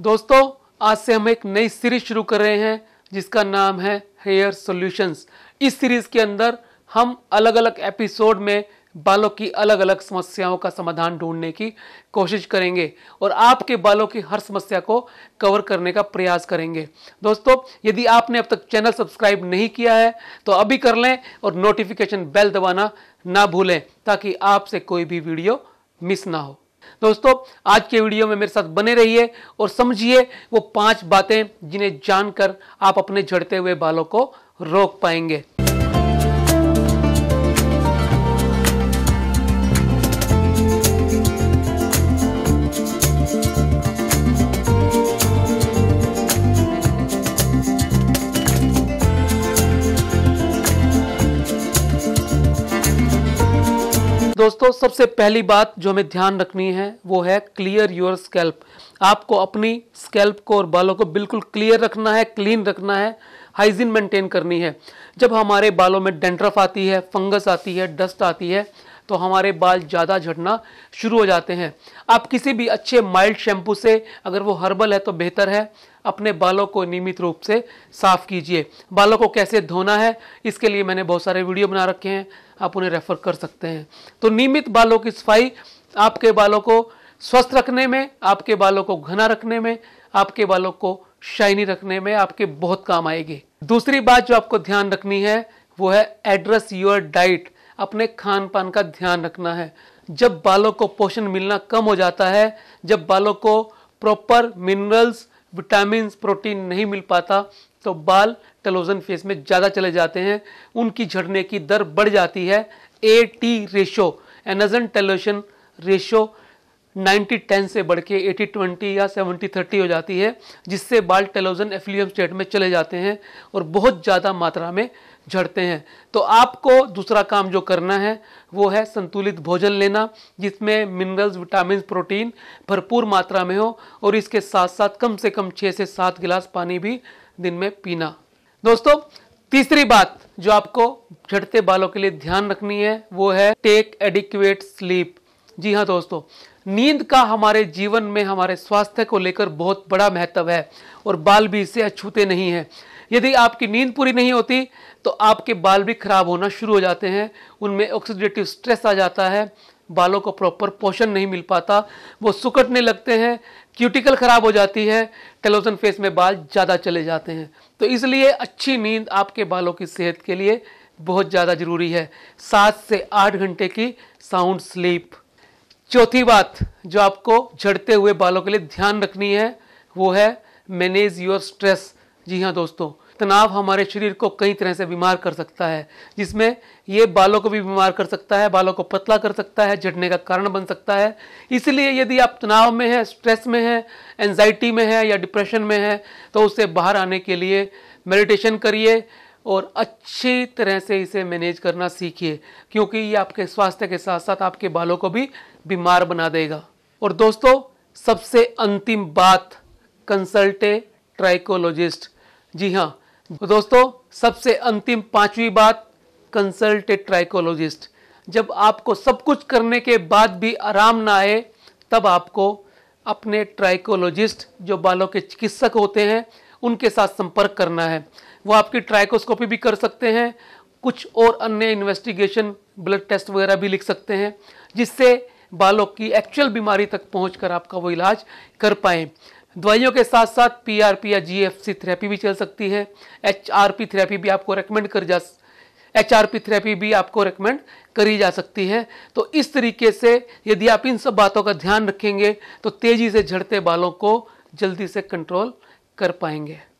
दोस्तों आज से हम एक नई सीरीज शुरू कर रहे हैं जिसका नाम है हेयर सॉल्यूशंस इस सीरीज के अंदर हम अलग अलग एपिसोड में बालों की अलग अलग समस्याओं का समाधान ढूंढने की कोशिश करेंगे और आपके बालों की हर समस्या को कवर करने का प्रयास करेंगे दोस्तों यदि आपने अब तक चैनल सब्सक्राइब नहीं किया है तो अभी कर लें और नोटिफिकेशन बेल दबाना ना भूलें ताकि आपसे कोई भी वीडियो मिस ना हो दोस्तों आज के वीडियो में मेरे साथ बने रहिए और समझिए वो पांच बातें जिन्हें जानकर आप अपने झड़ते हुए बालों को रोक पाएंगे दोस्तों सबसे पहली बात जो हमें ध्यान रखनी है वो है क्लियर योर स्कैल्प आपको अपनी स्कैल्प को और बालों को बिल्कुल क्लियर रखना है क्लीन रखना है हाइजीन मेंटेन करनी है जब हमारे बालों में डेंड्रफ आती है फंगस आती है डस्ट आती है तो हमारे बाल ज़्यादा झड़ना शुरू हो जाते हैं आप किसी भी अच्छे माइल्ड शैम्पू से अगर वो हर्बल है तो बेहतर है अपने बालों को नियमित रूप से साफ़ कीजिए बालों को कैसे धोना है इसके लिए मैंने बहुत सारे वीडियो बना रखे हैं आप उन्हें रेफ़र कर सकते हैं तो नियमित बालों की सफाई आपके बालों को स्वस्थ रखने में आपके बालों को घना रखने में आपके बालों को शाइनी रखने में आपके बहुत काम आएगी दूसरी बात जो आपको ध्यान रखनी है वो है एड्रेस योर डाइट अपने खान पान का ध्यान रखना है जब बालों को पोषण मिलना कम हो जाता है जब बालों को प्रॉपर मिनरल्स विटामिन प्रोटीन नहीं मिल पाता तो बाल टेलोजन फेस में ज़्यादा चले जाते हैं उनकी झड़ने की दर बढ़ जाती है ए टी रेशो एनजन टेलोशन रेशो नाइन्टी टेन से बढ़ के एटी ट्वेंटी या सेवेंटी थर्टी हो जाती है जिससे बाल टेलोजन एफिलियम स्टेट में चले जाते हैं और बहुत ज़्यादा मात्रा में झड़ते हैं तो आपको दूसरा काम जो करना है वो है संतुलित भोजन लेना जिसमें मिनरल्स विटामिन प्रोटीन भरपूर मात्रा में हो और इसके साथ साथ कम से कम छः से सात गिलास पानी भी दिन में पीना दोस्तों तीसरी बात जो आपको झड़ते बालों के लिए ध्यान रखनी है वो है टेक एडिक्वेट स्लीप जी हाँ दोस्तों नींद का हमारे जीवन में हमारे स्वास्थ्य को लेकर बहुत बड़ा महत्व है और बाल भी इससे अछूते नहीं हैं यदि आपकी नींद पूरी नहीं होती तो आपके बाल भी खराब होना शुरू हो जाते हैं उनमें ऑक्सीडेटिव स्ट्रेस आ जाता है बालों को प्रॉपर पोषण नहीं मिल पाता वो सुकटने लगते हैं क्यूटिकल ख़राब हो जाती है टेलोजन फेस में बाल ज़्यादा चले जाते हैं तो इसलिए अच्छी नींद आपके बालों की सेहत के लिए बहुत ज़्यादा ज़रूरी है सात से आठ घंटे की साउंड स्लीप चौथी बात जो आपको झड़ते हुए बालों के लिए ध्यान रखनी है वो है मैनेज योर स्ट्रेस जी हाँ दोस्तों तनाव हमारे शरीर को कई तरह से बीमार कर सकता है जिसमें ये बालों को भी बीमार कर सकता है बालों को पतला कर सकता है झड़ने का कारण बन सकता है इसलिए यदि आप तनाव में हैं स्ट्रेस में हैं एनजाइटी में हैं या डिप्रेशन में हैं तो उससे बाहर आने के लिए मेडिटेशन करिए और अच्छी तरह से इसे मैनेज करना सीखिए क्योंकि ये आपके स्वास्थ्य के साथ साथ आपके बालों को भी बीमार बना देगा और दोस्तों सबसे अंतिम बात कंसल्टे ट्राइकोलॉजिस्ट जी हाँ दोस्तों सबसे अंतिम पांचवी बात कंसल्टे ट्राइकोलॉजिस्ट जब आपको सब कुछ करने के बाद भी आराम ना आए तब आपको अपने ट्राइकोलॉजिस्ट जो बालों के चिकित्सक होते हैं उनके साथ संपर्क करना है वो आपकी ट्राइकोस्कोपी भी कर सकते हैं कुछ और अन्य इन्वेस्टिगेशन ब्लड टेस्ट वगैरह भी लिख सकते हैं जिससे बालों की एक्चुअल बीमारी तक पहुँच आपका वो इलाज कर पाएँ दवाइयों के साथ साथ पी या सी थेरेपी भी चल सकती है पी थेरेपी भी आपको रेकमेंड कर जा एच आर पी थेरेपी भी आपको रेकमेंड करी जा सकती है तो इस तरीके से यदि आप इन सब बातों का ध्यान रखेंगे तो तेज़ी से झड़ते बालों को जल्दी से कंट्रोल कर पाएंगे